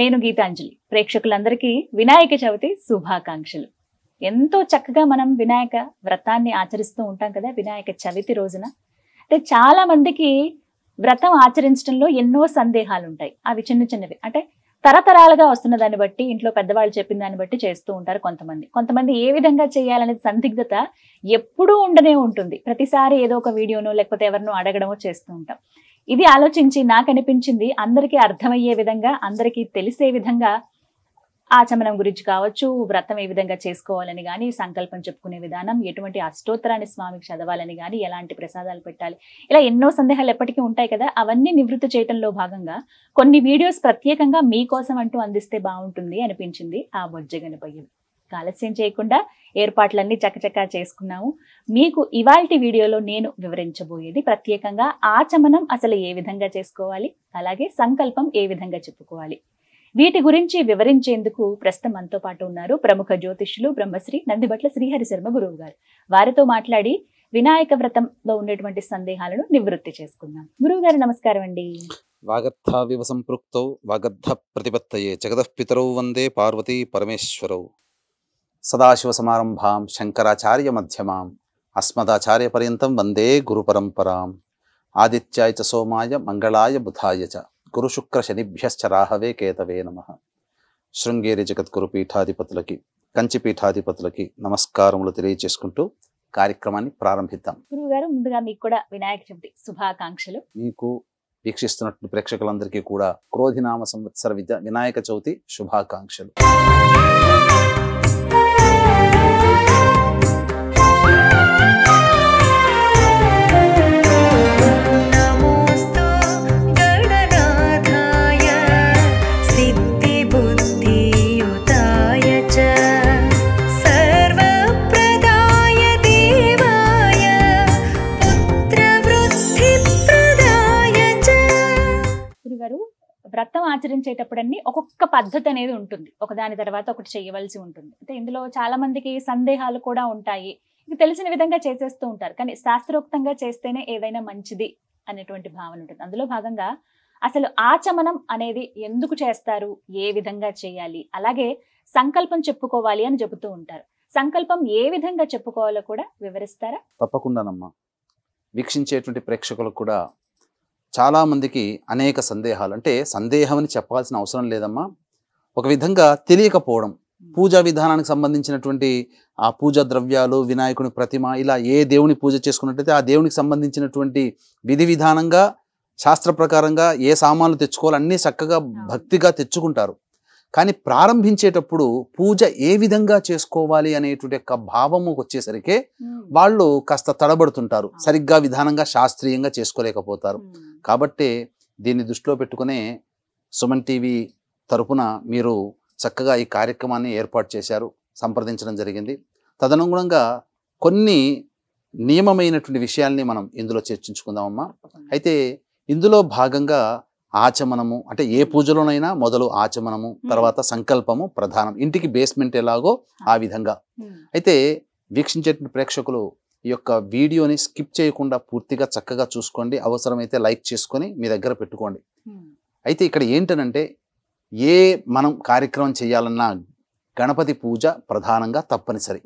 నేను గీతాంజలి ప్రేక్షకులందరికీ వినాయక చవితి శుభాకాంక్షలు ఎంతో చక్కగా మనం వినాయక వ్రతాన్ని ఆచరిస్తూ ఉంటాం కదా వినాయక చవితి రోజున అంటే చాలా మందికి వ్రతం ఆచరించడంలో ఎన్నో సందేహాలు ఉంటాయి అవి చిన్న చిన్నవి అంటే తరతరాలుగా వస్తున్న దాన్ని బట్టి ఇంట్లో పెద్దవాళ్ళు చెప్పిన దాన్ని బట్టి చేస్తూ ఉంటారు కొంతమంది కొంతమంది ఏ విధంగా చేయాలనేది సందిగ్ధత ఎప్పుడూ ఉండనే ఉంటుంది ప్రతిసారి ఏదో ఒక వీడియోనో లేకపోతే ఎవరినో అడగడమో చేస్తూ ఉంటాం ఇది ఆలోచించి నాకు అనిపించింది అందరికీ అర్థమయ్యే విధంగా అందరికీ తెలిసే విధంగా ఆచమనం గురించి కావచ్చు వ్రతం ఏ విధంగా చేసుకోవాలని కానీ సంకల్పం చెప్పుకునే విధానం ఎటువంటి అష్టోత్తరాన్ని స్వామికి చదవాలని కానీ ఎలాంటి ప్రసాదాలు పెట్టాలి ఇలా ఎన్నో సందేహాలు ఎప్పటికీ ఉంటాయి కదా అవన్నీ నివృత్తి చేయటంలో భాగంగా కొన్ని వీడియోస్ ప్రత్యేకంగా మీకోసం అంటూ అందిస్తే బాగుంటుంది అనిపించింది ఆ బొజ్జ ఆలస్యం చేయకుండా ఏర్పాట్లన్నీ చకచకా చేసుకున్నాము మీకు ఇవాల్టి వీడియోలో నేను వివరించబోయేది ప్రత్యేకంగా ఆచమనం అసలు ఏ విధంగా చేసుకోవాలి అలాగే సంకల్పం ఏ విధంగా చెప్పుకోవాలి వీటి గురించి వివరించేందుకు ప్రస్తుతం మనతో పాటు ఉన్నారు ప్రముఖ జ్యోతిష్యులు బ్రహ్మశ్రీ నందిబట్ల శ్రీహరి శర్మ గురువు గారు వారితో మాట్లాడి వినాయక వ్రతంలో ఉండేటువంటి సందేహాలను నివృత్తి చేసుకుందాం గురువు గారు నమస్కారం అండి వాగర్థ వివ సంపృక్తౌ వాగర్థ ప్రతిపత్తయే జగదఃపితరౌ వందే పార్వతీ పరమేశ్వరౌ సదాశివసమారంభాం శంకరాచార్య మధ్యమాం అస్మదాచార్యపర్యంతం వందే పరంపరాం ఆదిత్యాయ చ సోమాయ మంగళాయ బుధాయ చ శనిభ్యశ్చ రాహవే కేతవే నమ శృంగేరి జగద్గురు పీఠాధిపతులకి కంచి పీఠాధిపతులకి నమస్కారములు తెలియచేసుకుంటూ కార్యక్రమాన్ని ప్రారంభిద్దాం గురువుగారు ముందుగా మీకు కూడా వినాయక చవితి శుభాకాంక్షలు మీకు వీక్షిస్తున్నట్టు ప్రేక్షకులందరికీ కూడా క్రోధినామ సంవత్సర విద్య వినాయక చవితి శుభాకాంక్షలు వ్రతం ఆచరించేటప్పుడన్నీ ఒక్కొక్క పద్ధతి అనేది ఉంటుంది ఒకదాని తర్వాత ఒకటి చేయవలసి ఉంటుంది అయితే ఇందులో చాలా మందికి సందేహాలు కూడా ఉంటాయి ఇది తెలిసిన విధంగా చేసేస్తూ ఉంటారు కానీ శాస్త్రోక్తంగా చేస్తేనే ఏదైనా మంచిది అనేటువంటి భావన ఉంటుంది అందులో భాగంగా అసలు ఆచమనం అనేది ఎందుకు చేస్తారు ఏ విధంగా చేయాలి అలాగే సంకల్పం చెప్పుకోవాలి అని చెబుతూ ఉంటారు సంకల్పం ఏ విధంగా చెప్పుకోవాలో కూడా వివరిస్తారా తప్పకుండానమ్మా వీక్షించేటువంటి ప్రేక్షకులకు కూడా చాలామందికి అనేక సందేహాలు అంటే సందేహం అని చెప్పాల్సిన అవసరం లేదమ్మా ఒక విధంగా తెలియకపోవడం పూజా విధానానికి సంబంధించినటువంటి ఆ పూజా ద్రవ్యాలు వినాయకుని ప్రతిమ ఇలా ఏ దేవుని పూజ చేసుకున్నట్టయితే ఆ దేవునికి సంబంధించినటువంటి విధి విధానంగా శాస్త్ర ప్రకారంగా ఏ సామాన్లు తెచ్చుకోవాలో అన్నీ చక్కగా భక్తిగా తెచ్చుకుంటారు కానీ ప్రారంభించేటప్పుడు పూజ ఏ విధంగా చేసుకోవాలి అనేటువంటి యొక్క భావము వచ్చేసరికి hmm. వాళ్ళు కాస్త తడబడుతుంటారు hmm. సరిగ్గా విధానంగా శాస్త్రీయంగా చేసుకోలేకపోతారు hmm. కాబట్టి దీన్ని దృష్టిలో పెట్టుకునే సుమన్ టీవీ తరపున మీరు చక్కగా ఈ కార్యక్రమాన్ని ఏర్పాటు చేశారు సంప్రదించడం జరిగింది తదనుగుణంగా కొన్ని నియమమైనటువంటి విషయాల్ని మనం ఇందులో చర్చించుకుందామమ్మా అయితే ఇందులో భాగంగా ఆచమనము అంటే ఏ పూజలోనైనా మొదలు ఆచమనము తర్వాత సంకల్పము ప్రధానం ఇంటికి బేస్మెంట్ ఎలాగో ఆ విధంగా అయితే వీక్షించే ప్రేక్షకులు ఈ యొక్క వీడియోని స్కిప్ చేయకుండా పూర్తిగా చక్కగా చూసుకోండి అవసరమైతే లైక్ చేసుకొని మీ దగ్గర పెట్టుకోండి అయితే ఇక్కడ ఏంటనంటే ఏ మనం కార్యక్రమం చేయాలన్నా గణపతి పూజ ప్రధానంగా తప్పనిసరి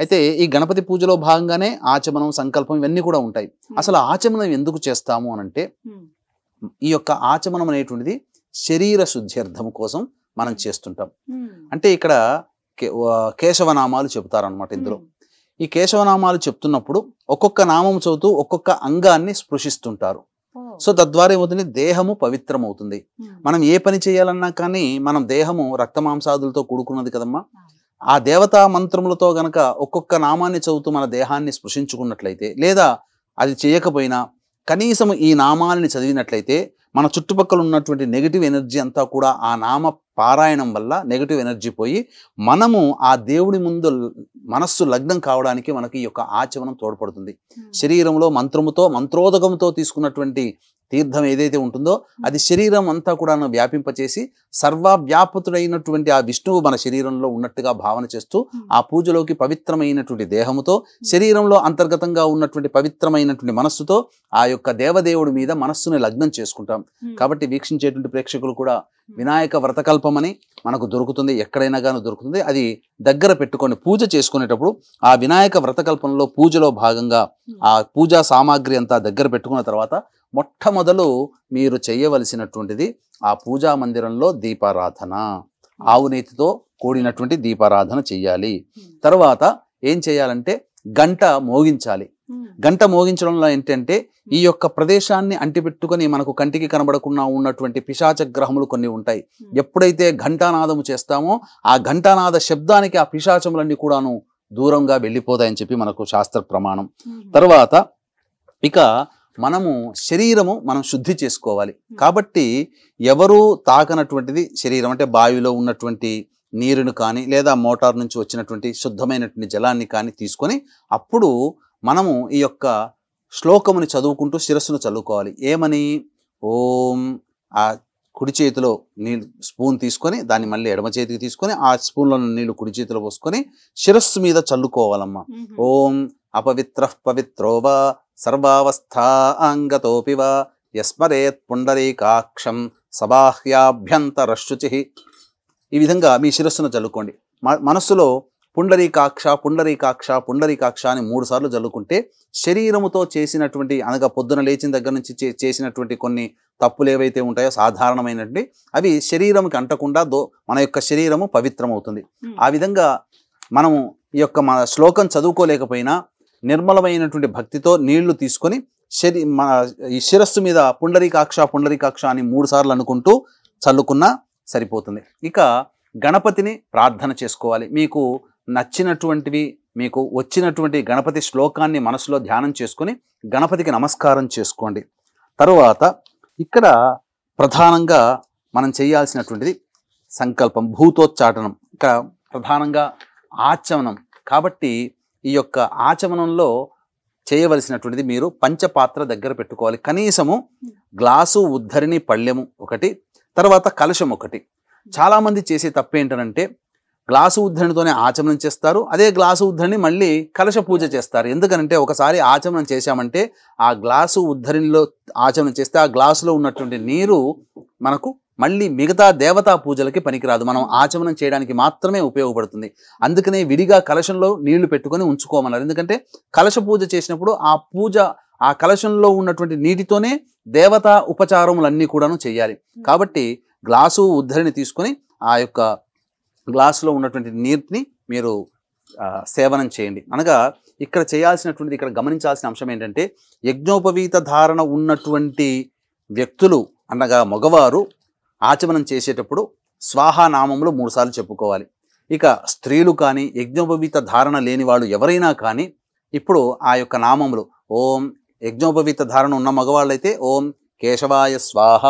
అయితే ఈ గణపతి పూజలో భాగంగానే ఆచమనం సంకల్పం ఇవన్నీ కూడా ఉంటాయి అసలు ఆచమనం ఎందుకు చేస్తాము అనంటే ఈ యొక్క ఆచమనం అనేటువంటిది శరీర శుద్ధ్యర్థం కోసం మనం చేస్తుంటాం అంటే ఇక్కడ కేశవనామాలు చెబుతారనమాట ఇందులో ఈ కేశవనామాలు చెప్తున్నప్పుడు ఒక్కొక్క నామం చదువుతూ ఒక్కొక్క అంగాన్ని స్పృశిస్తుంటారు సో తద్వారా ఏమవుతుంది దేహము పవిత్రమవుతుంది మనం ఏ పని చేయాలన్నా కానీ మనం దేహము రక్తమాంసాదులతో కూడుకున్నది కదమ్మా ఆ దేవతా మంత్రములతో గనక ఒక్కొక్క నామాన్ని చదువుతూ మన దేహాన్ని స్పృశించుకున్నట్లయితే లేదా అది చేయకపోయినా కనీసం ఈ నామాలని చదివినట్లయితే మన చుట్టుపక్కల ఉన్నటువంటి నెగిటివ్ ఎనర్జీ అంతా కూడా ఆ నామ పారాయణం వల్ల నెగిటివ్ ఎనర్జీ పోయి మనము ఆ దేవుడి ముందు మనస్సు లగ్నం కావడానికి మనకి ఈ యొక్క ఆచమనం తోడ్పడుతుంది hmm. శరీరంలో మంత్రముతో మంత్రోదకముతో తీసుకున్నటువంటి తీర్థం ఏదైతే ఉంటుందో hmm. అది శరీరం అంతా కూడా వ్యాపింపచేసి సర్వవ్యాపతుడైనటువంటి ఆ విష్ణువు మన శరీరంలో ఉన్నట్టుగా భావన చేస్తూ hmm. ఆ పూజలోకి పవిత్రమైనటువంటి దేహముతో శరీరంలో అంతర్గతంగా ఉన్నటువంటి పవిత్రమైనటువంటి మనస్సుతో ఆ యొక్క దేవదేవుడి మీద మనస్సుని లగ్నం చేసుకుంటాం కాబట్టి వీక్షించేటువంటి ప్రేక్షకులు కూడా వినాయక వ్రతకల్పమని మనకు దొరుకుతుంది ఎక్కడైనా కానీ దొరుకుతుంది అది దగ్గర పెట్టుకొని పూజ చేసుకునేటప్పుడు ఆ వినాయక వ్రతకల్పంలో పూజలో భాగంగా ఆ పూజా సామాగ్రి అంతా దగ్గర పెట్టుకున్న తర్వాత మొట్టమొదలు మీరు చేయవలసినటువంటిది ఆ పూజా మందిరంలో దీపారాధన ఆవునేతితో కూడినటువంటి దీపారాధన చెయ్యాలి తర్వాత ఏం చేయాలంటే గంట మోగించాలి గంట మోగించడంలో ఏంటంటే ఈ యొక్క ప్రదేశాన్ని అంటిపెట్టుకుని మనకు కంటికి కనబడకుండా ఉన్నటువంటి పిశాచ గ్రహములు కొన్ని ఉంటాయి ఎప్పుడైతే ఘంటానాదము చేస్తామో ఆ ఘంటానాద శబ్దానికి ఆ పిశాచములన్నీ కూడాను దూరంగా వెళ్ళిపోతాయని చెప్పి మనకు శాస్త్ర ప్రమాణం తర్వాత ఇక మనము శరీరము మనం శుద్ధి చేసుకోవాలి కాబట్టి ఎవరు తాకనటువంటిది శరీరం అంటే బావిలో ఉన్నటువంటి నీరును కానీ లేదా మోటార్ నుంచి వచ్చినటువంటి శుద్ధమైనటువంటి జలాన్ని కానీ తీసుకొని అప్పుడు మనము ఈ యొక్క శ్లోకముని చదువుకుంటూ శిరస్సును చదువుకోవాలి ఏమని ఓం ఆ కుడి చేతిలో నీళ్ళు స్పూన్ తీసుకొని దాన్ని మళ్ళీ ఎడమ చేతికి తీసుకొని ఆ స్పూన్లో నీళ్ళు కుడి చేతిలో పోసుకొని శిరస్సు మీద చల్లుకోవాలమ్మా ఓం అపవిత్ర పవిత్రోవా సర్వావస్థా అంగతోపివా యస్మరేత్ పుండరీకాక్షం సబాహ్యాభ్యంతరశుచి ఈ విధంగా మీ శిరస్సును చల్లుకోండి మనస్సులో పుండరీకాక్ష పుండరీకాక్ష పుండరీకాక్ష అని మూడు సార్లు జల్లుకుంటే శరీరముతో చేసినటువంటి అనగా పొద్దున లేచిన దగ్గర నుంచి చేసినటువంటి కొన్ని తప్పులు ఏవైతే ఉంటాయో సాధారణమైనటువంటి అవి శరీరంకి అంటకుండా దో మన యొక్క శరీరము పవిత్రమవుతుంది ఆ విధంగా మనము ఈ యొక్క మన శ్లోకం చదువుకోలేకపోయినా నిర్మలమైనటువంటి భక్తితో నీళ్లు తీసుకొని శరీ మన ఈ శిరస్సు మీద పుండరీకాక్ష పుండరీకాక్ష అని మూడు సార్లు అనుకుంటూ చల్లుకున్న సరిపోతుంది ఇక గణపతిని ప్రార్థన చేసుకోవాలి మీకు నచ్చినటువంటివి మీకు వచ్చినటువంటి గణపతి శ్లోకాన్ని మనసులో ధ్యానం చేసుకుని గణపతికి నమస్కారం చేసుకోండి తరువాత ఇక్కడ ప్రధానంగా మనం చేయాల్సినటువంటిది సంకల్పం భూతోచ్చాటనం ఇక్కడ ప్రధానంగా ఆచమనం కాబట్టి ఈ యొక్క ఆచమనంలో చేయవలసినటువంటిది మీరు పంచపాత్ర దగ్గర పెట్టుకోవాలి కనీసము గ్లాసు ఉద్ధరిణి పళ్ళెము ఒకటి తర్వాత కలశం ఒకటి చాలామంది చేసే తప్పు ఏంటంటే గ్లాసు ఉద్ధరణితోనే ఆచమనం చేస్తారు అదే గ్లాసు ఉద్ధరణి మళ్ళీ కలశ పూజ చేస్తారు ఎందుకనంటే ఒకసారి ఆచమనం చేశామంటే ఆ గ్లాసు ఉద్ధరణిలో ఆచమనం చేస్తే ఆ గ్లాసులో ఉన్నటువంటి నీరు మనకు మళ్ళీ మిగతా దేవతా పూజలకి పనికిరాదు మనం ఆచమనం చేయడానికి మాత్రమే ఉపయోగపడుతుంది అందుకనే విడిగా కలశంలో నీళ్లు పెట్టుకొని ఉంచుకోమన్నారు ఎందుకంటే కలశ పూజ చేసినప్పుడు ఆ పూజ ఆ కలశంలో ఉన్నటువంటి నీటితోనే దేవతా ఉపచారములన్నీ కూడాను చేయాలి కాబట్టి గ్లాసు ఉద్ధరిని తీసుకొని ఆ యొక్క గ్లాసులో ఉన్నటువంటి నీటిని మీరు సేవనం చేయండి అనగా ఇక్కడ చేయాల్సినటువంటిది ఇక్కడ గమనించాల్సిన అంశం ఏంటంటే యజ్ఞోపవీత ధారణ ఉన్నటువంటి వ్యక్తులు అనగా మగవారు ఆచమనం చేసేటప్పుడు స్వాహానామములు మూడుసార్లు చెప్పుకోవాలి ఇక స్త్రీలు కానీ యజ్ఞోపవీత ధారణ లేని వాళ్ళు ఎవరైనా కానీ ఇప్పుడు ఆ యొక్క నామములు ఓం యజ్ఞోపవీత ధారణ ఉన్న మగవాళ్ళైతే ఓం కేశవాయ స్వాహ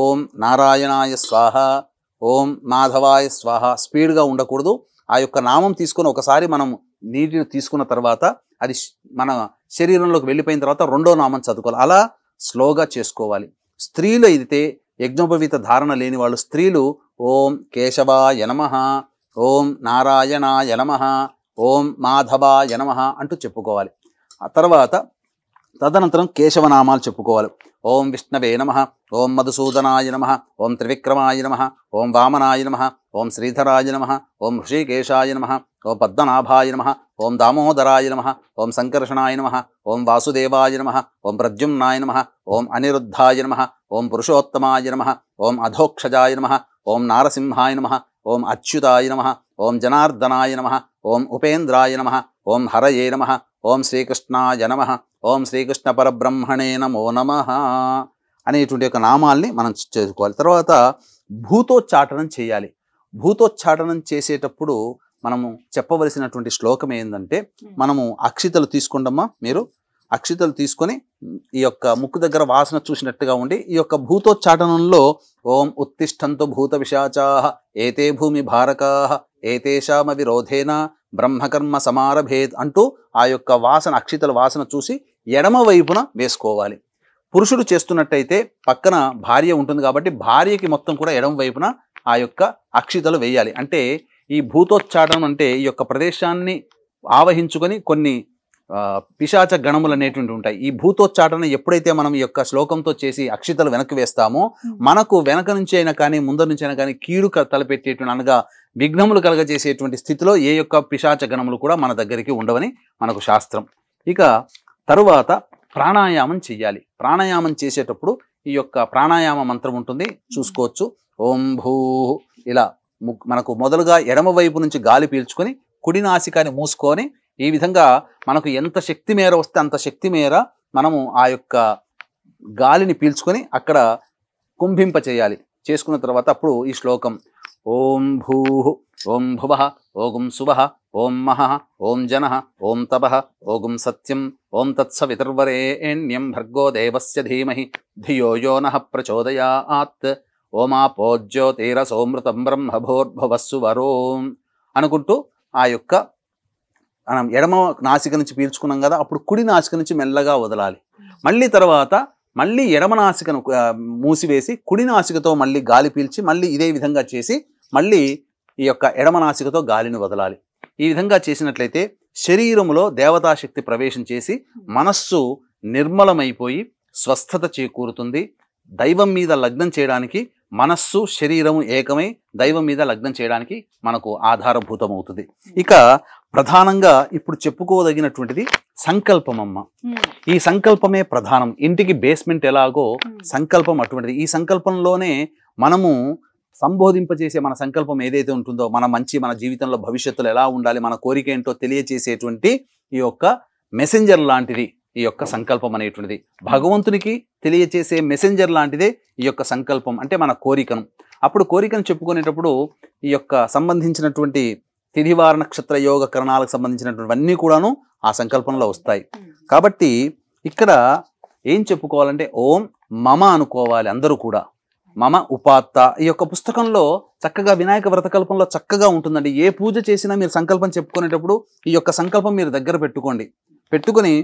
ఓం నారాయణాయ స్వాహ ఓం మాధవాయ స్వాహ స్పీడ్గా ఉండకూడదు ఆ యొక్క నామం తీసుకుని ఒకసారి మనం నీటిని తీసుకున్న తర్వాత అది మన శరీరంలోకి వెళ్ళిపోయిన తర్వాత రెండో నామం చదువుకోవాలి అలా స్లోగా చేసుకోవాలి స్త్రీలు అయితే యజ్ఞోపవీత ధారణ లేని వాళ్ళు స్త్రీలు ఓం కేశవా నమ ఓం నారాయణాయ నమ ఓం మాధవాయ నమ అంటూ చెప్పుకోవాలి ఆ తర్వాత తదనంతరం కేశవనామాలు చెప్పుకోవాలి ఓం విష్ణవే నమ ఓం మధుసూదనాయ నమ ఓం త్రివిక్రమాయ నమ ఓం వామనాయ నమ ఓం శ్రీధరాయ నమ ఓం హృషికేశాయ నమ ఓం పద్మనాభాయ నమ ఓం దామోదరాయ నమ ఓం సంకర్షణాయ నమ ఓం వాసుదేవాయ నమ ఓం ప్రద్యుమ్నాయ నమ ఓం అనిరుద్ధాయ నమ ఓం పురుషోత్తమాయ నమ ఓం అధోక్షజాయ నమ ఓం నారసింహాయ నమ ఓం అచ్యుతాయ నమ ఓం జనార్దనాయ నమ ఓం ఉపేంద్రాయ నమ ఓం హరయే నమ ఓం శ్రీకృష్ణాయ నమ ఓం శ్రీకృష్ణ పరబ్రహ్మణే నమో నమ అనేటువంటి యొక్క నామాల్ని మనం చేసుకోవాలి తర్వాత భూతోచ్చాటనం చేయాలి భూతోచ్చాటనం చేసేటప్పుడు మనము చెప్పవలసినటువంటి శ్లోకం ఏంటంటే మనము అక్షితలు తీసుకోండమ్మా మీరు అక్షితలు తీసుకొని ఈ యొక్క ముక్కు దగ్గర వాసన చూసినట్టుగా ఉండి ఈ యొక్క భూతోచ్చాటనంలో ఓం ఉత్తిష్టంతో భూత విశాచా ఏతే భూమి భారకా ఏతేషామ విరోధేన బ్రహ్మకర్మ సమారభేద్ అంటూ ఆ యొక్క వాసన అక్షితల వాసన చూసి ఎడమ వైపున వేసుకోవాలి పురుషుడు చేస్తున్నట్టయితే పక్కన భార్య ఉంటుంది కాబట్టి భార్యకి మొత్తం కూడా ఎడమ వైపున ఆ యొక్క అక్షితలు వేయాలి అంటే ఈ భూతోచ్చాటనం అంటే ఈ యొక్క ప్రదేశాన్ని ఆవహించుకొని కొన్ని పిశాచ గణములు అనేటువంటి ఉంటాయి ఈ భూతోచ్చాటన ఎప్పుడైతే మనం ఈ యొక్క శ్లోకంతో చేసి అక్షితలు వెనక్కి వేస్తామో మనకు వెనక నుంచి అయినా కానీ ముందర నుంచి అయినా కానీ కీడు తలపెట్టేటువంటి అనగా విఘ్నములు కలగజేసేటువంటి స్థితిలో ఏ యొక్క పిశాచ గణములు కూడా మన దగ్గరికి ఉండవని మనకు శాస్త్రం ఇక తరువాత ప్రాణాయామం చెయ్యాలి ప్రాణాయామం చేసేటప్పుడు ఈ యొక్క ప్రాణాయామ మంత్రం ఉంటుంది చూసుకోవచ్చు ఓం భూ ఇలా మనకు మొదలుగా ఎడమ వైపు నుంచి గాలి పీల్చుకొని కుడి నాసికాన్ని మూసుకొని ఈ విధంగా మనకు ఎంత శక్తి మేర వస్తే అంత శక్తి మేర మనము ఆ యొక్క గాలిని పీల్చుకొని అక్కడ కుంభింప చేయాలి చేసుకున్న తర్వాత అప్పుడు ఈ శ్లోకం ఓం భూ ఓం భువ ఓగుం శుభ ఓం మహ ఓం జన ఓం తప ఓగుం సత్యం ఓం తత్సవితర్వరేణ్యం భర్గో దేవస్య ధీమహి ధియో యో నః ప్రచోదయాత్ సోమృతం బ్రహ్మభోర్భవస్సు వరోం అనుకుంటూ ఆ యొక్క మనం ఎడమ నాసిక నుంచి పీల్చుకున్నాం కదా అప్పుడు కుడి నాసిక నుంచి మెల్లగా వదలాలి మళ్ళీ తర్వాత మళ్ళీ ఎడమ నాసికను మూసివేసి కుడి నాసికతో మళ్ళీ గాలి పీల్చి మళ్ళీ ఇదే విధంగా చేసి మళ్ళీ ఈ యొక్క ఎడమ నాసికతో గాలిని వదలాలి ఈ విధంగా చేసినట్లయితే శరీరంలో దేవతాశక్తి ప్రవేశం చేసి మనస్సు నిర్మలమైపోయి స్వస్థత చేకూరుతుంది దైవం మీద లగ్నం చేయడానికి మనస్సు శరీరము ఏకమై దైవం మీద లగ్నం చేయడానికి మనకు ఆధారభూతమవుతుంది ఇక ప్రధానంగా ఇప్పుడు చెప్పుకోదగినటువంటిది సంకల్పమమ్మ hmm. ఈ సంకల్పమే ప్రధానం ఇంటికి బేస్మెంట్ ఎలాగో hmm. సంకల్పం అటువంటిది ఈ సంకల్పంలోనే మనము సంబోధింపజేసే మన సంకల్పం ఏదైతే ఉంటుందో మన మంచి మన జీవితంలో భవిష్యత్తులో ఎలా ఉండాలి మన కోరిక ఏంటో తెలియచేసేటువంటి ఈ యొక్క మెసెంజర్ లాంటిది ఈ యొక్క సంకల్పం అనేటువంటిది భగవంతునికి తెలియచేసే మెసెంజర్ లాంటిదే ఈ యొక్క సంకల్పం అంటే మన కోరికను అప్పుడు కోరికను చెప్పుకునేటప్పుడు ఈ యొక్క సంబంధించినటువంటి తిథివార నక్షత్ర యోగ కరణాలకు సంబంధించినటువంటివన్నీ కూడాను ఆ సంకల్పంలో వస్తాయి కాబట్టి ఇక్కడ ఏం చెప్పుకోవాలంటే ఓం మమ అనుకోవాలి అందరూ కూడా మమ ఉపాత్త ఈ యొక్క పుస్తకంలో చక్కగా వినాయక వ్రతకల్పంలో చక్కగా ఉంటుందండి ఏ పూజ చేసినా మీరు సంకల్పం చెప్పుకునేటప్పుడు ఈ యొక్క సంకల్పం మీరు దగ్గర పెట్టుకోండి పెట్టుకుని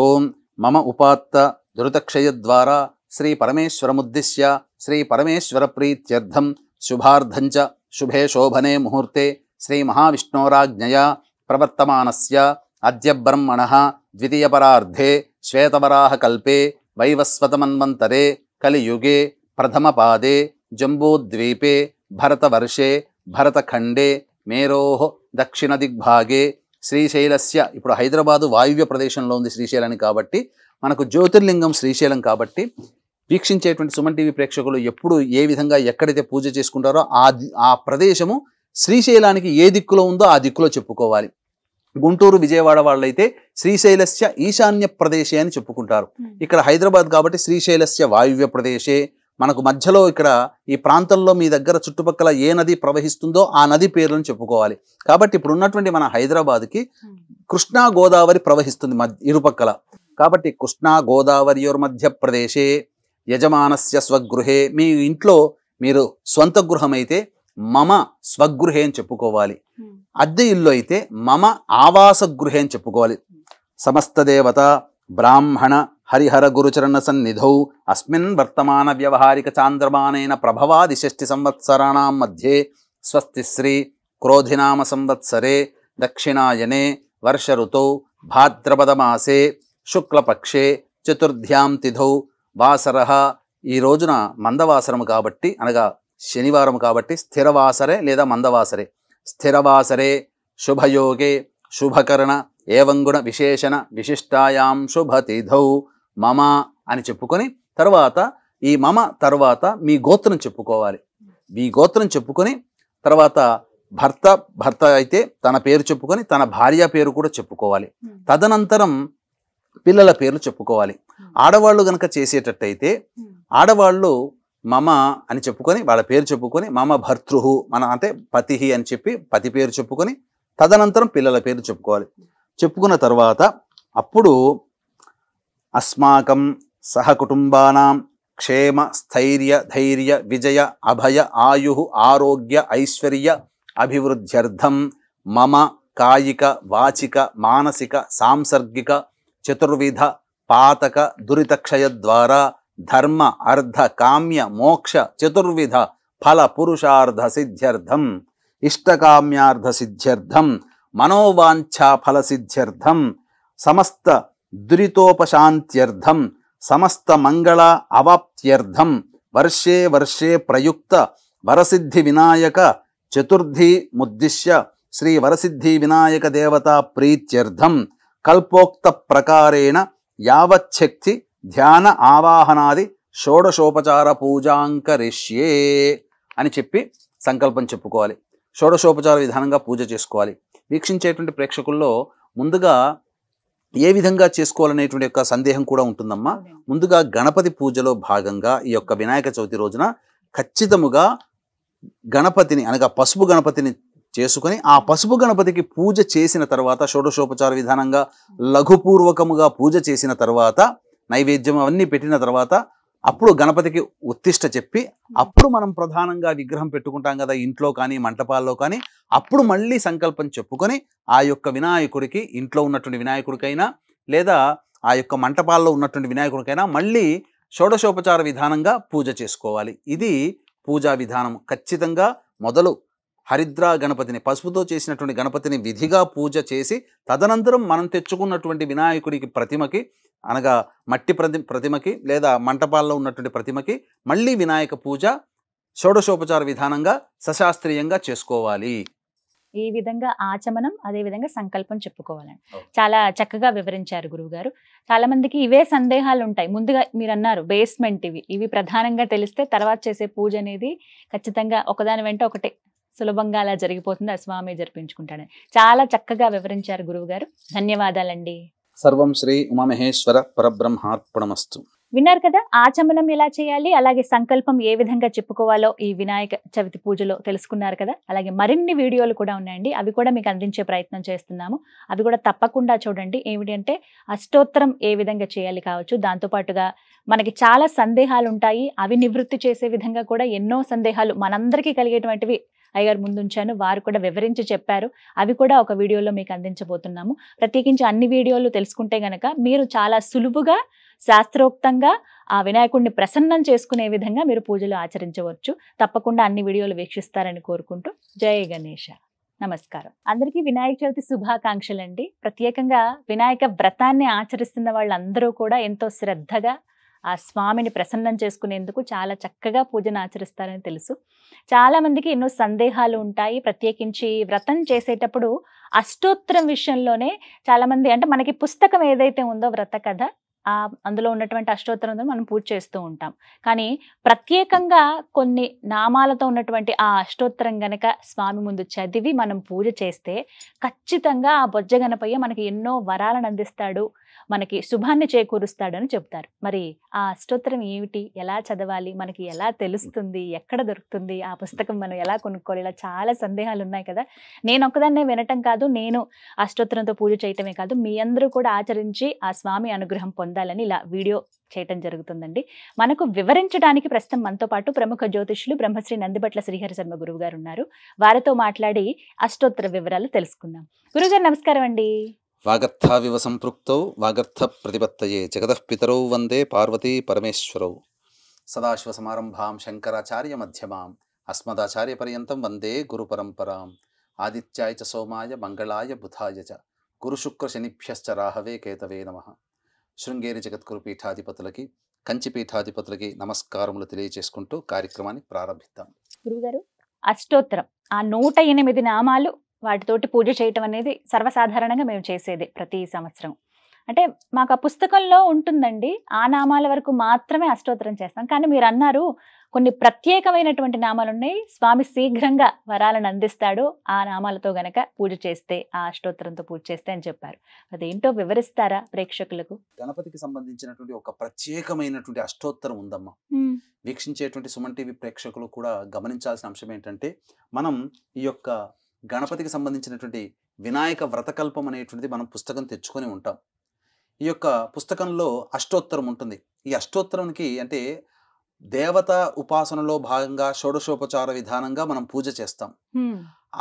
ఓం మమ ఉపాత్త ధృతక్షయ ద్వారా శ్రీ పరమేశ్వరముద్దిశ్య శ్రీ పరమేశ్వర ప్రీత్యర్థం శుభార్థంచ శుభే శోభనే ముహూర్తే శ్రీ మహావిష్ణోరాజ్ఞయ ప్రవర్తమానస్ అద్య బ్రహ్మణ ద్వితీయపరార్ధే శ్వేతవరాహకల్పే వైవస్వతమన్వంతరే కలియుగే ప్రథమపాదే జంబూద్వీపే భరతవర్షే భరతఖండే మేరో దిగ్భాగే శ్రీశైలస్య ఇప్పుడు హైదరాబాదు వాయువ్య ప్రదేశంలో ఉంది శ్రీశైలాన్ని కాబట్టి మనకు జ్యోతిర్లింగం శ్రీశైలం కాబట్టి వీక్షించేటువంటి సుమన్ టీవీ ప్రేక్షకులు ఎప్పుడు ఏ విధంగా ఎక్కడైతే పూజ చేసుకుంటారో ఆ ప్రదేశము శ్రీశైలానికి ఏ దిక్కులో ఉందో ఆ దిక్కులో చెప్పుకోవాలి గుంటూరు విజయవాడ వాళ్ళైతే శ్రీశైలస్య ఈశాన్య ప్రదేశే అని చెప్పుకుంటారు hmm. ఇక్కడ హైదరాబాద్ కాబట్టి శ్రీశైలస్య వాయువ్య ప్రదేశే మనకు మధ్యలో ఇక్కడ ఈ ప్రాంతంలో మీ దగ్గర చుట్టుపక్కల ఏ నది ప్రవహిస్తుందో ఆ నది పేర్లను చెప్పుకోవాలి కాబట్టి ఇప్పుడు ఉన్నటువంటి మన హైదరాబాద్కి hmm. కృష్ణా గోదావరి ప్రవహిస్తుంది ఇరుపక్కల కాబట్టి కృష్ణా గోదావరియోర్ మధ్య ప్రదేశే యజమానస్య స్వగృహే మీ ఇంట్లో మీరు స్వంత గృహమైతే మమ స్వగృహే అని చెప్పుకోవాలి అద్దె ఇల్లు అయితే మమ ఆవాస గృహే అని చెప్పుకోవాలి సమస్త దేవత బ్రాహ్మణ హరిహర గురుచరణ సన్నిధౌ అస్మిన్ వర్తమాన వ్యవహారిక చాంద్రమానైన ప్రభవాది షష్టి సంవత్సరాణం మధ్యే స్వస్తి శ్రీ క్రోధినామ సంవత్సరే దక్షిణాయనే వర్ష ఋతౌ భాద్రపదమాసే శుక్లపక్షే చతుర్థ్యాం తిథౌ వాసర ఈ రోజున మందవాసరము కాబట్టి అనగా శనివారం కాబట్టి స్థిరవాసరే లేదా మందవాసరే స్థిరవాసరే శుభయోగే శుభకరణ ఏవంగుణ విశేషణ విశిష్టాయాం శుభతిథౌ మమ అని చెప్పుకొని తర్వాత ఈ మమ తర్వాత మీ గోత్రం చెప్పుకోవాలి మీ గోత్రం చెప్పుకొని తర్వాత భర్త భర్త అయితే తన పేరు చెప్పుకొని తన భార్య పేరు కూడా చెప్పుకోవాలి hmm. తదనంతరం పిల్లల పేర్లు చెప్పుకోవాలి hmm. ఆడవాళ్ళు గనక చేసేటట్టయితే hmm. ఆడవాళ్ళు మమ అని చెప్పుకొని వాళ్ళ పేరు చెప్పుకొని మమ భర్తృ మన అంటే పతిహి అని చెప్పి పతి పేరు చెప్పుకొని తదనంతరం పిల్లల పేరు చెప్పుకోవాలి చెప్పుకున్న తర్వాత అప్పుడు అస్మాకం సహకుటుంబానాం క్షేమ స్థైర్య ధైర్య విజయ అభయ ఆయు ఆరోగ్య ఐశ్వర్య అభివృద్ధ్యర్థం మమ కాయిక వాచిక మానసిక సాంసర్గిక చతుర్విధ పాతక దురితక్షయ ద్వారా ధర్మ అర్ధ కామ్య మోక్ష చతుర్విధ ఫల పురుషార్ధ సిద్ధ్యర్థం ఇష్టకామ్యార్థ సిద్ధ్యర్థం మనోవాంఛా ఫల సిద్ధ్యర్థం సమస్త దురితోపశాంత్యర్థం సమస్త మంగళ అవాప్త్యర్థం వర్షే వర్షే ప్రయుక్త వరసిద్ధి వినాయక చతుర్థి ముద్దిశ్య శ్రీ వరసిద్ధి వినాయక దేవత ప్రీత్యర్థం కల్పోక్త ప్రకారేణ యావచ్ఛక్తి ధ్యాన ఆవాహనాది షోడశోపచార పూజాంకరిష్యే అని చెప్పి సంకల్పం చెప్పుకోవాలి షోడశోపచార విధానంగా పూజ చేసుకోవాలి వీక్షించేటువంటి ప్రేక్షకుల్లో ముందుగా ఏ విధంగా చేసుకోవాలనేటువంటి యొక్క సందేహం కూడా ఉంటుందమ్మా ముందుగా గణపతి పూజలో భాగంగా ఈ యొక్క వినాయక చవితి రోజున ఖచ్చితముగా గణపతిని అనగా పసుపు గణపతిని చేసుకొని ఆ పసుపు గణపతికి పూజ చేసిన తర్వాత షోడశోపచార విధానంగా లఘుపూర్వకముగా పూజ చేసిన తర్వాత నైవేద్యం అవన్నీ పెట్టిన తర్వాత అప్పుడు గణపతికి ఉత్తిష్ట చెప్పి అప్పుడు మనం ప్రధానంగా విగ్రహం పెట్టుకుంటాం కదా ఇంట్లో కానీ మంటపాల్లో కానీ అప్పుడు మళ్ళీ సంకల్పం చెప్పుకొని ఆ యొక్క వినాయకుడికి ఇంట్లో ఉన్నటువంటి వినాయకుడికైనా లేదా ఆ యొక్క మంటపాల్లో ఉన్నటువంటి వినాయకుడికైనా మళ్ళీ షోడశోపచార విధానంగా పూజ చేసుకోవాలి ఇది పూజా విధానం ఖచ్చితంగా మొదలు హరిద్రా గణపతిని పసుపుతో చేసినటువంటి గణపతిని విధిగా పూజ చేసి తదనంతరం మనం తెచ్చుకున్నటువంటి వినాయకుడికి ప్రతిమకి అనగా మట్టి ప్రతి ప్రతిమకి లేదా మంటపాల్లో ఉన్నటువంటి ప్రతిమకి మళ్ళీ వినాయక పూజ షోడశోపచార విధానంగా సశాస్త్రీయంగా చేసుకోవాలి ఈ విధంగా ఆచమనం అదే విధంగా సంకల్పం చెప్పుకోవాలని చాలా చక్కగా వివరించారు గురువుగారు చాలా మందికి ఇవే సందేహాలు ఉంటాయి ముందుగా మీరు అన్నారు బేస్మెంట్ ఇవి ఇవి ప్రధానంగా తెలిస్తే తర్వాత చేసే పూజ అనేది ఖచ్చితంగా ఒకదాని వెంట ఒకటే సులభంగా అలా జరిగిపోతుంది ఆ స్వామి జరిపించుకుంటాడని చాలా చక్కగా వివరించారు గురువుగారు ధన్యవాదాలండి సర్వం శ్రీ ఉమామహేశ్వర పరబ్రహ్మార్పణమస్తు విన్నారు కదా ఆచమనం ఎలా చేయాలి అలాగే సంకల్పం ఏ విధంగా చెప్పుకోవాలో ఈ వినాయక చవితి పూజలో తెలుసుకున్నారు కదా అలాగే మరిన్ని వీడియోలు కూడా ఉన్నాయండి అవి కూడా మీకు అందించే ప్రయత్నం చేస్తున్నాము అవి కూడా తప్పకుండా చూడండి ఏమిటి అంటే అష్టోత్తరం ఏ విధంగా చేయాలి కావచ్చు దాంతోపాటుగా మనకి చాలా సందేహాలు ఉంటాయి అవి నివృత్తి చేసే విధంగా కూడా ఎన్నో సందేహాలు మనందరికీ కలిగేటువంటివి అయ్యగారు ముందుంచాను వారు కూడా వివరించి చెప్పారు అవి కూడా ఒక వీడియోలో మీకు అందించబోతున్నాము ప్రత్యేకించి అన్ని వీడియోలు తెలుసుకుంటే గనక మీరు చాలా సులువుగా శాస్త్రోక్తంగా ఆ వినాయకుడిని ప్రసన్నం చేసుకునే విధంగా మీరు పూజలు ఆచరించవచ్చు తప్పకుండా అన్ని వీడియోలు వీక్షిస్తారని కోరుకుంటూ జయ గణేష నమస్కారం అందరికీ వినాయక చవితి శుభాకాంక్షలండి ప్రత్యేకంగా వినాయక వ్రతాన్ని ఆచరిస్తున్న వాళ్ళందరూ కూడా ఎంతో శ్రద్ధగా ఆ స్వామిని ప్రసన్నం చేసుకునేందుకు చాలా చక్కగా పూజను ఆచరిస్తారని తెలుసు చాలామందికి ఎన్నో సందేహాలు ఉంటాయి ప్రత్యేకించి వ్రతం చేసేటప్పుడు అష్టోత్తరం విషయంలోనే చాలామంది అంటే మనకి పుస్తకం ఏదైతే ఉందో వ్రత కథ అందులో ఉన్నటువంటి అష్టోత్తరం మనం పూజ చేస్తూ ఉంటాం కానీ ప్రత్యేకంగా కొన్ని నామాలతో ఉన్నటువంటి ఆ అష్టోత్తరం గనక స్వామి ముందు చదివి మనం పూజ చేస్తే ఖచ్చితంగా ఆ బొజ్జ గణపయ్య మనకి ఎన్నో వరాలను అందిస్తాడు మనకి శుభాన్ని చేకూరుస్తాడు అని చెప్తారు మరి ఆ అష్టోత్తరం ఏమిటి ఎలా చదవాలి మనకి ఎలా తెలుస్తుంది ఎక్కడ దొరుకుతుంది ఆ పుస్తకం మనం ఎలా కొనుక్కోవాలి ఇలా చాలా సందేహాలు ఉన్నాయి కదా నేను ఒక్కదాన్నే వినటం కాదు నేను అష్టోత్తరంతో పూజ చేయటమే కాదు మీ అందరూ కూడా ఆచరించి ఆ స్వామి అనుగ్రహం పొందాలి సంబంధాలని ఇలా వీడియో చేయటం జరుగుతుందండి మనకు వివరించడానికి ప్రస్తుతం మనతో పాటు ప్రముఖ జ్యోతిష్యులు బ్రహ్మశ్రీ నందిబట్ల శ్రీహరి శర్మ గురువు గారు ఉన్నారు వారితో మాట్లాడి అష్టోత్తర వివరాలు తెలుసుకుందాం గురుగారు నమస్కారం అండి వాగర్థావివ సంపృక్తౌ వాగర్థ ప్రతిపత్తయే జగదఃపితరౌ వందే పార్వతీ పరమేశ్వరౌ సదాశివ సమారంభాం శంకరాచార్య మధ్యమాం అస్మదాచార్య పర్యంతం వందే గురు పరంపరాం ఆదిత్యాయ చ సోమాయ మంగళాయ బుధాయ చ గురుశుక్రశనిభ్యశ్చ రాహవే కేతవే నమః శృంగేరి జగద్గురు పీఠాధిపతులకి కంచి పీఠాధిపతులకి నమస్కారములు తెలియజేసుకుంటూ కార్యక్రమాన్ని ప్రారంభిద్దాం గురుగారు అష్టోత్తరం ఆ నూట ఎనిమిది నామాలు వాటితోటి పూజ చేయటం అనేది సర్వసాధారణంగా మేము చేసేది ప్రతి సంవత్సరం అంటే మాకు ఆ పుస్తకంలో ఉంటుందండి ఆ నామాల వరకు మాత్రమే అష్టోత్తరం చేస్తాం కానీ మీరు అన్నారు కొన్ని ప్రత్యేకమైనటువంటి నామాలు ఉన్నాయి స్వామి శీఘ్రంగా వరాలను అందిస్తాడు ఆ నామాలతో గనక పూజ చేస్తే ఆ అష్టోత్తరంతో పూజ చేస్తే అని చెప్పారు అదేంటో వివరిస్తారా ప్రేక్షకులకు గణపతికి సంబంధించినటువంటి ఒక ప్రత్యేకమైనటువంటి అష్టోత్తరం ఉందమ్మా వీక్షించేటువంటి సుమన్ టీవీ ప్రేక్షకులు కూడా గమనించాల్సిన అంశం ఏంటంటే మనం ఈ యొక్క గణపతికి సంబంధించినటువంటి వినాయక వ్రతకల్పం అనేటువంటిది మనం పుస్తకం తెచ్చుకొని ఉంటాం ఈ యొక్క పుస్తకంలో అష్టోత్తరం ఉంటుంది ఈ అష్టోత్తరంకి అంటే దేవత ఉపాసనలో భాగంగా షోడశోపచార విధానంగా మనం పూజ చేస్తాం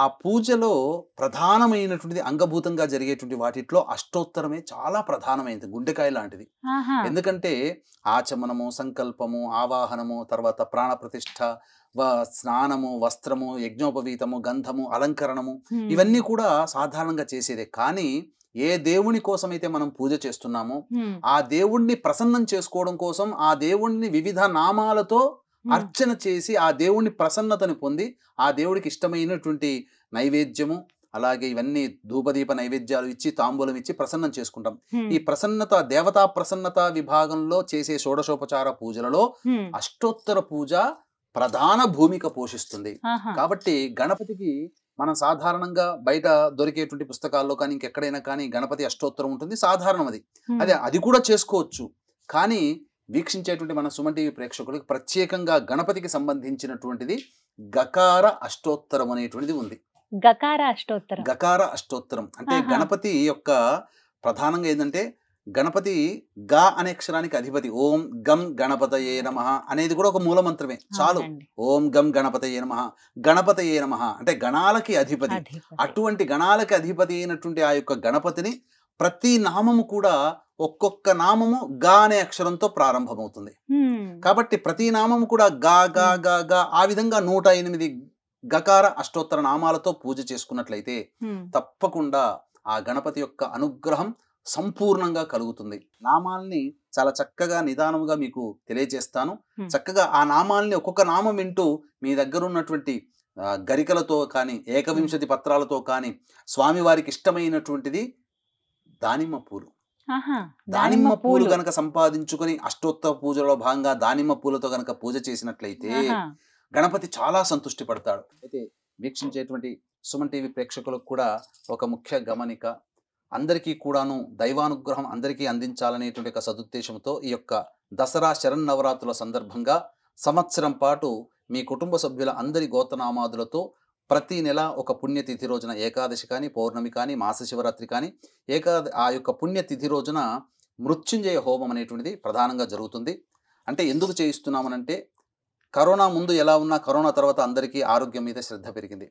ఆ పూజలో ప్రధానమైనటువంటి అంగభూతంగా జరిగేటువంటి వాటిలో అష్టోత్తరమే చాలా ప్రధానమైనది గుండెకాయ లాంటిది ఎందుకంటే ఆచమనము సంకల్పము ఆవాహనము తర్వాత ప్రాణ ప్రతిష్ట స్నానము వస్త్రము యజ్ఞోపవీతము గంధము అలంకరణము ఇవన్నీ కూడా సాధారణంగా చేసేదే కానీ ఏ దేవుని కోసం అయితే మనం పూజ చేస్తున్నామో ఆ దేవుణ్ణి ప్రసన్నం చేసుకోవడం కోసం ఆ దేవుణ్ణి వివిధ నామాలతో అర్చన చేసి ఆ దేవుణ్ణి ప్రసన్నతను పొంది ఆ దేవుడికి ఇష్టమైనటువంటి నైవేద్యము అలాగే ఇవన్నీ ధూపదీప నైవేద్యాలు ఇచ్చి తాంబూలం ఇచ్చి ప్రసన్నం చేసుకుంటాం ఈ ప్రసన్నత దేవతా ప్రసన్నత విభాగంలో చేసే షోడశోపచార పూజలలో అష్టోత్తర పూజ ప్రధాన భూమిక పోషిస్తుంది కాబట్టి గణపతికి మనం సాధారణంగా బయట దొరికేటువంటి పుస్తకాల్లో కానీ ఇంకెక్కడైనా కానీ గణపతి అష్టోత్తరం ఉంటుంది సాధారణం అది అది అది కూడా చేసుకోవచ్చు కానీ వీక్షించేటువంటి మన సుమన్ టీవీ ప్రేక్షకులకు ప్రత్యేకంగా గణపతికి సంబంధించినటువంటిది గకార అష్టోత్తరం అనేటువంటిది ఉంది గకార అష్టోత్తరం గకార అష్టోత్తరం అంటే గణపతి యొక్క ప్రధానంగా ఏంటంటే గణపతి గా అనే అక్షరానికి అధిపతి ఓం గం గణపతయే నమ అనేది కూడా ఒక మూల మంత్రమే చాలు ఓం గం గణపతయే నమ గణపతయే నమ అంటే గణాలకి అధిపతి అటువంటి గణాలకి అధిపతి అయినటువంటి ఆ యొక్క గణపతిని ప్రతి నామము కూడా ఒక్కొక్క నామము గా అనే అక్షరంతో ప్రారంభమవుతుంది కాబట్టి ప్రతి నామము కూడా గా గా గా గా ఆ విధంగా నూట ఎనిమిది గకార అష్టోత్తర నామాలతో పూజ చేసుకున్నట్లయితే తప్పకుండా ఆ గణపతి యొక్క అనుగ్రహం సంపూర్ణంగా కలుగుతుంది నామాల్ని చాలా చక్కగా నిదానముగా మీకు తెలియజేస్తాను చక్కగా ఆ నామాల్ని ఒక్కొక్క నామం వింటూ మీ దగ్గర ఉన్నటువంటి గరికలతో కానీ ఏకవింశతి పత్రాలతో కానీ స్వామివారికి ఇష్టమైనటువంటిది దానిమ్మ పూలు దానిమ్మ పూలు గనక సంపాదించుకొని అష్టోత్తర పూజలో భాగంగా దానిమ్మ పూలతో గనక పూజ చేసినట్లయితే గణపతి చాలా సంతృష్టి పడతాడు అయితే వీక్షించేటువంటి సుమన్ టీవీ ప్రేక్షకులకు కూడా ఒక ముఖ్య గమనిక అందరికీ కూడాను దైవానుగ్రహం అందరికీ అందించాలనేటువంటి ఒక సదుద్దేశంతో ఈ యొక్క దసరా శరన్నవరాత్రుల సందర్భంగా సంవత్సరం పాటు మీ కుటుంబ సభ్యుల అందరి గోతనామాదులతో ప్రతి నెల ఒక పుణ్యతిథి రోజున ఏకాదశి కానీ పౌర్ణమి కానీ మాస శివరాత్రి కానీ ఏకా ఆ యొక్క పుణ్యతిథి రోజున మృత్యుంజయ హోమం అనేటువంటిది ప్రధానంగా జరుగుతుంది అంటే ఎందుకు చేయిస్తున్నామనంటే కరోనా ముందు ఎలా ఉన్నా కరోనా తర్వాత అందరికీ ఆరోగ్యం మీద శ్రద్ధ పెరిగింది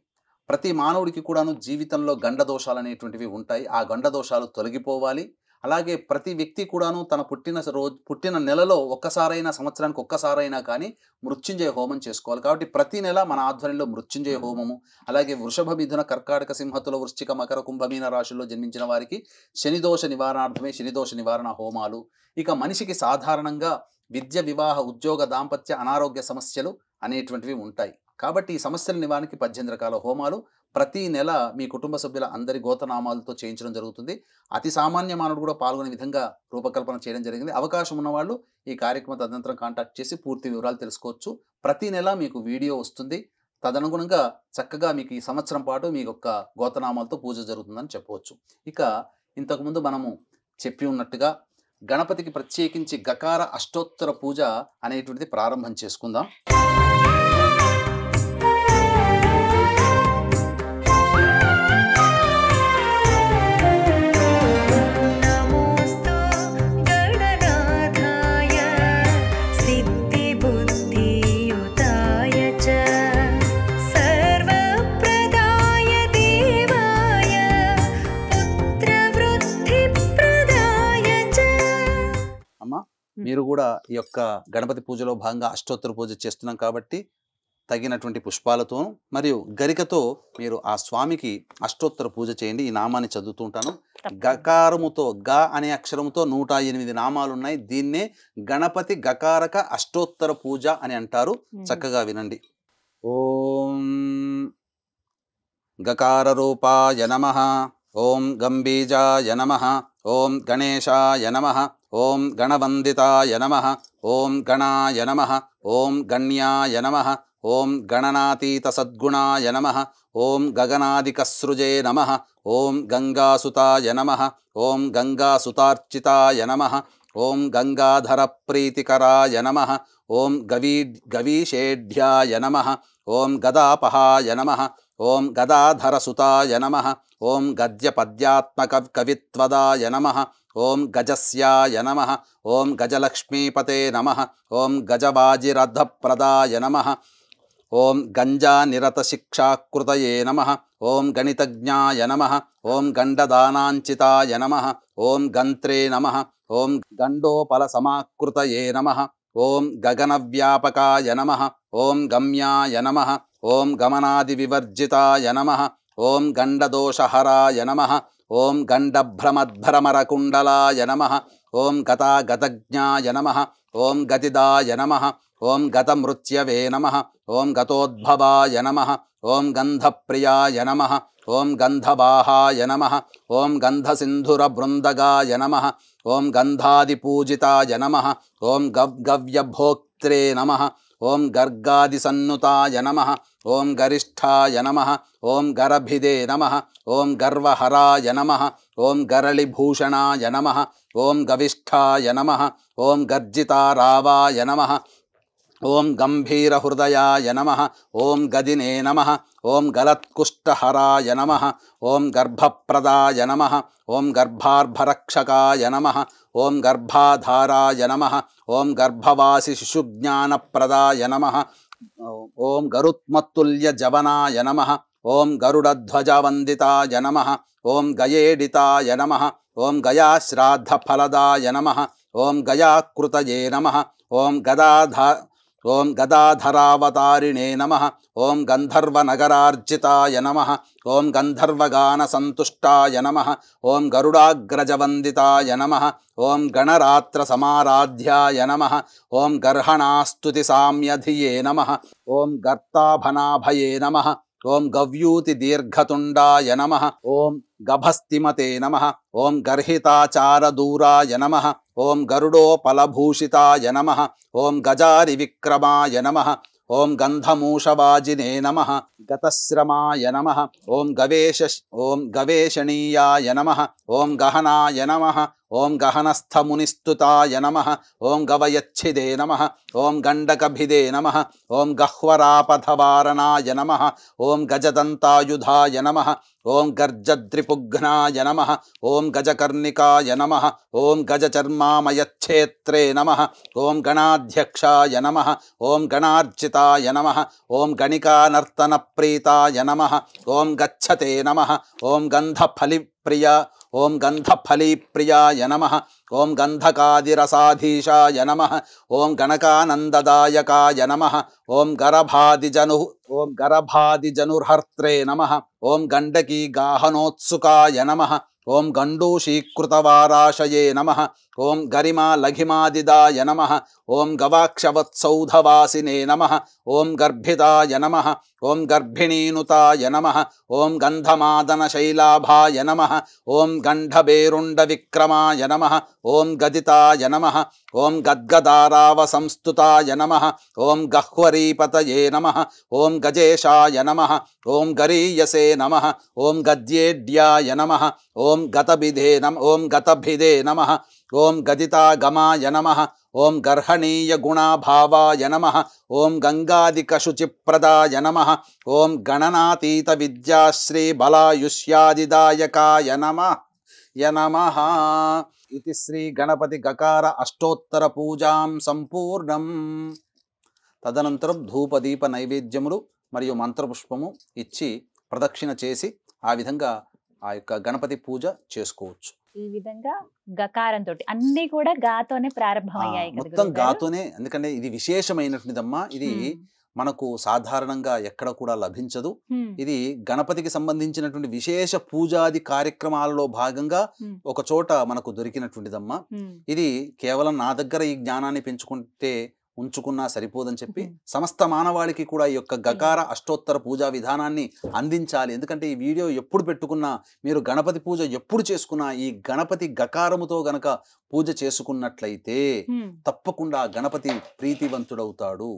ప్రతి మానవుడికి కూడాను జీవితంలో గండదోషాలు అనేటువంటివి ఉంటాయి ఆ గండదోషాలు తొలగిపోవాలి అలాగే ప్రతి వ్యక్తి కూడాను తన పుట్టిన రోజు పుట్టిన నెలలో ఒక్కసారైనా సంవత్సరానికి ఒక్కసారైనా కానీ మృత్యుంజయ హోమం చేసుకోవాలి కాబట్టి ప్రతి నెల మన ఆధ్వర్యంలో మృత్యుంజయ హోమము అలాగే వృషభ మిథున కర్కాటక సింహతుల వృశ్చిక మకర కుంభమీన రాశుల్లో జన్మించిన వారికి శనిదోష నివారణార్థమే శనిదోష నివారణ హోమాలు ఇక మనిషికి సాధారణంగా విద్య వివాహ ఉద్యోగ దాంపత్య అనారోగ్య సమస్యలు అనేటువంటివి ఉంటాయి కాబట్టి ఈ సమస్యల నివారణకి పద్దెనిమిది రకాల హోమాలు ప్రతి నెల మీ కుటుంబ సభ్యుల అందరి గోతనామాలతో చేయించడం జరుగుతుంది అతి సామాన్య మానవుడు కూడా పాల్గొనే విధంగా రూపకల్పన చేయడం జరిగింది అవకాశం ఉన్నవాళ్ళు ఈ కార్యక్రమం తదనంతరం కాంటాక్ట్ చేసి పూర్తి వివరాలు తెలుసుకోవచ్చు ప్రతి నెల మీకు వీడియో వస్తుంది తదనుగుణంగా చక్కగా మీకు ఈ సంవత్సరం పాటు మీ యొక్క గోతనామాలతో పూజ జరుగుతుందని చెప్పవచ్చు ఇక ఇంతకుముందు మనము చెప్పి ఉన్నట్టుగా గణపతికి ప్రత్యేకించి గకార అష్టోత్తర పూజ అనేటువంటిది ప్రారంభం చేసుకుందాం మీరు కూడా ఈ యొక్క గణపతి పూజలో భాగంగా అష్టోత్తర పూజ చేస్తున్నాం కాబట్టి తగినటువంటి పుష్పాలతో మరియు గరికతో మీరు ఆ స్వామికి అష్టోత్తర పూజ చేయండి ఈ నామాన్ని చదువుతూ ఉంటాను గకారముతో గ అనే అక్షరముతో నూట ఎనిమిది నామాలు ఉన్నాయి దీన్నే గణపతి గకారక అష్టోత్తర పూజ అని అంటారు చక్కగా వినండి ఓం గకార రూపాయ నమ ఓం గంబీజాయ నమ ఓం గణేశాయ నమ ॐ गणवन्दिताय नमः ॐ गणाय नमः ॐ गण्याय नमः ॐ गणनातीतसद्गुणाय नमः ॐ गगनादिकसृजे नमः ॐ गङ्गासुताय नमः ॐ गङ्गासुतार्चिताय नमः ॐ गङ्गाधरप्रीतिकराय नमः ॐ गवी गवीषेढ्याय नमः ॐ गदापहाय नमः ॐ गदाधरसुताय नमः ॐ गद्यपद्यात्मककवित्वदाय नमः ஓம் கஜஸ்யாய நம ஓம் கஜலக்ஷ்மீபதே நம ஓம் கஜபாஜிரதப்பிரதாய நம ஓம் கஞ்சாநிரதசிக்ஷாக்கிருதயே நம ஓம் கணிதஜாய நம ஓம் கண்டதானாஞ்சிதாய நம ஓம் கந்திரே நம ஓம் கண்டோபலசமாக்கிருதயே நம ஓம் ககனவியாபகாய நம ஓம் கம்யாய நம ஓம் கமனாதிவிவர்ஜிதாய நம ஓம் கண்டதோஷஹராய நம ॐ गण्डभ्रमद्भ्रमरकुण्डलाय नमः ॐ गतागतज्ञाय नमः ॐ गतिदाय नमः ॐ गतमृत्यवे नमः ॐ गतोद्भवाय नमः ॐ गन्धप्रियाय नमः ॐ गन्धवाहाय नमः ॐ गन्धसिन्धुरबृन्दगाय नमः ॐ गन्धादिपूजिताय नमः ॐ गव्यभोक्त्रे नमः ॐ गर्गादिसन्नुताय नमः ओं गरिष्ठाय नम ओं गरभिदे नम ओं गर्वहराय नम ओं गरलिभूषणाय नम ओं गविष्ठाय नम ओं रावाय नम ओं गंभीरहृदयाय नम ओं गदिने नम ओं गलत्कुष्ठहराय नम ओं गर्भप्रदाय नम ओं गर्भार्भरक्षकाय नम ओं गर्भाधाराय नम ओं गर्भवासिशिशुज्ञानप्रदाय नम ఓం గరుత్మత్తుల్య జవనాయ నమ ఓం గరుడధ్వజవందితాయ నమ ఓం గయేడితాయ నమ ఓం గయాశ్రాద్ధఫలదాయ నమ ఓం గయాకృతయే నమ ఓం గదాధ ॐ गदाधरावतारिणे नमः ॐ गन्धर्वनगरार्जिताय नमः ॐ गन्धर्वगानसन्तुष्टाय नमः ॐ गरुडाग्रजवन्दिताय नमः ॐ गणरात्रसमाराध्याय नमः ॐ गर्हणास्तुतिसाम्यधिये नमः ॐ गर्ताभनाभये नमः ओं गव्यूति दीर्घतुंडाय नम ओं गभस्तिमते नम ओं गर्ताचारदूराय नम ओं गरुडोपलभूषिताय नम ओं गजारि विक्रमाय नम ओं गंधमूषवाजिने नम गतश्रमाय नम ओं गवेश ओं गवेशणीयाय नम ओं गहनाय नम ॐ गहनस्थमुनिस्तुताय नमः ओं गवयच्छिदे नमः ओं गण्डकभिदे नमः ॐ गह्वरापधवारणाय नमः ॐ गजदन्तायुधाय नमः ओं गर्जद्रिपुघ्नाय नमः ॐ गजकर्णिकाय नमः ॐ गजचर्मामयच्छेत्रे नमः ॐ गणाध्यक्षाय नमः ओं गणार्चिताय नमः ॐ गणिकानर्तनप्रीताय नमः ॐ गच्छते नमः ॐ गन्धफलिप्रिया ॐ गन्धफलीप्रियाय नमः ॐ गन्धकादिरसाधीशाय नमः ॐ गणकानन्ददायकाय नमः ॐ गरभादिजनुः ॐ गरभादिजनुर्हर्त्रे नमः ॐ गण्डकीगाहनोत्सुकाय नमः ॐ गण्डूशीकृतवाराशये नमः ॐ गरिमालघिमादिदाय नमः ॐ गवाक्षवत्सौधवासिने नमः ॐ गर्भिदाय नमः ॐ गर्भिणीनुताय नमः ॐ गन्धमादनशैलाभाय नमः ॐ गण्ढबेरुण्डविक्रमाय नमः ओं गदिताय नमः ॐ गद्गदारावसंस्तुताय नमः ॐ गह्वरीपतये नमः ॐ गजेशाय नमः ओं गरीयसे नमः ॐ गद्येड्याय नमः ॐ गतभिधे नम ॐ गतभिदे नमः ఓం గదితాగమాయ నమ ఓం గర్హణీయ గుణాభావాయ నమ ఓం గంగాదికశుచిప్రదాయ నమ ఓం గణనాతీత విద్యాశ్రీ బలాయుష్యాదిదాయకాయ నమ య నమ ఇది శ్రీ గణపతి గకార అష్టోత్తర పూజాం సంపూర్ణం తదనంతరం ధూపదీప నైవేద్యములు మరియు మంత్రపుష్పము ఇచ్చి ప్రదక్షిణ చేసి ఆ విధంగా ఆ యొక్క గణపతి పూజ చేసుకోవచ్చు ఈ విధంగా గకారంతో అన్ని కూడా గాతోనే ప్రారంభమయ్యాయి మొత్తం గాతోనే ఎందుకంటే ఇది విశేషమైనటువంటిదమ్మా ఇది మనకు సాధారణంగా ఎక్కడ కూడా లభించదు ఇది గణపతికి సంబంధించినటువంటి విశేష పూజాది కార్యక్రమాలలో భాగంగా ఒక చోట మనకు దొరికినటువంటిదమ్మా ఇది కేవలం నా దగ్గర ఈ జ్ఞానాన్ని పెంచుకుంటే ఉంచుకున్నా సరిపోదని చెప్పి సమస్త మానవాళికి కూడా ఈ యొక్క గకార అష్టోత్తర పూజా విధానాన్ని అందించాలి ఎందుకంటే ఈ వీడియో ఎప్పుడు పెట్టుకున్నా మీరు గణపతి పూజ ఎప్పుడు చేసుకున్నా ఈ గణపతి గకారముతో గనక పూజ చేసుకున్నట్లయితే తప్పకుండా గణపతి ప్రీతివంతుడవుతాడు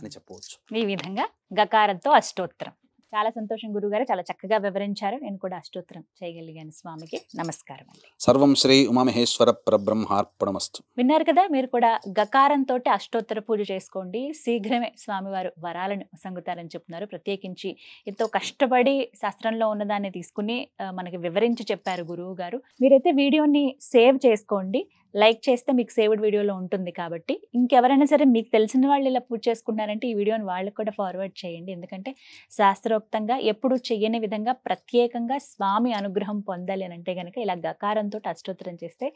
అని చెప్పవచ్చు ఈ విధంగా గకారంతో అష్టోత్తరం చాలా సంతోషం గురుగారు చాలా చక్కగా వివరించారు నేను కూడా అష్టోత్తరం చేయగలిగాను స్వామికి నమస్కారం అండి సర్వం శ్రీ ఉమామహేశ్వర ప్రబ్రహ్మార్పణమస్తు విన్నారు కదా మీరు కూడా గకారంతో అష్టోత్తర పూజ చేసుకోండి శీఘ్రమే స్వామివారు వరాలను సంగుతారని చెప్తున్నారు ప్రత్యేకించి ఎంతో కష్టపడి శాస్త్రంలో ఉన్నదాన్ని తీసుకుని మనకి వివరించి చెప్పారు గురువు గారు మీరైతే వీడియోని సేవ్ చేసుకోండి లైక్ చేస్తే మీకు సేవ్డ్ వీడియోలో ఉంటుంది కాబట్టి ఇంకెవరైనా సరే మీకు తెలిసిన వాళ్ళు ఇలా పూజ చేసుకున్నారంటే ఈ వీడియోని వాళ్ళకి కూడా ఫార్వర్డ్ చేయండి ఎందుకంటే శాస్త్ర శాస్త్రోక్తంగా ఎప్పుడు చెయ్యని విధంగా ప్రత్యేకంగా స్వామి అనుగ్రహం పొందాలి అంటే కనుక ఇలా గకారంతో అష్టోత్తరం చేస్తే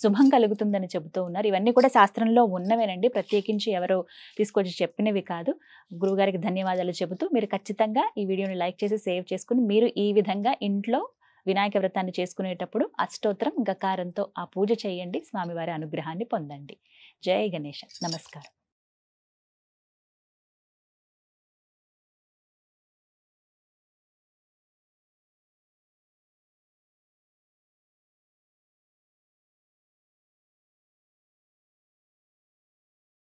శుభం కలుగుతుందని చెబుతూ ఉన్నారు ఇవన్నీ కూడా శాస్త్రంలో ఉన్నవేనండి ప్రత్యేకించి ఎవరు తీసుకొచ్చి చెప్పినవి కాదు గురువుగారికి ధన్యవాదాలు చెబుతూ మీరు ఖచ్చితంగా ఈ వీడియోని లైక్ చేసి సేవ్ చేసుకుని మీరు ఈ విధంగా ఇంట్లో వినాయక వ్రతాన్ని చేసుకునేటప్పుడు అష్టోత్తరం గకారంతో ఆ పూజ చేయండి స్వామివారి అనుగ్రహాన్ని పొందండి జయ గణేష నమస్కారం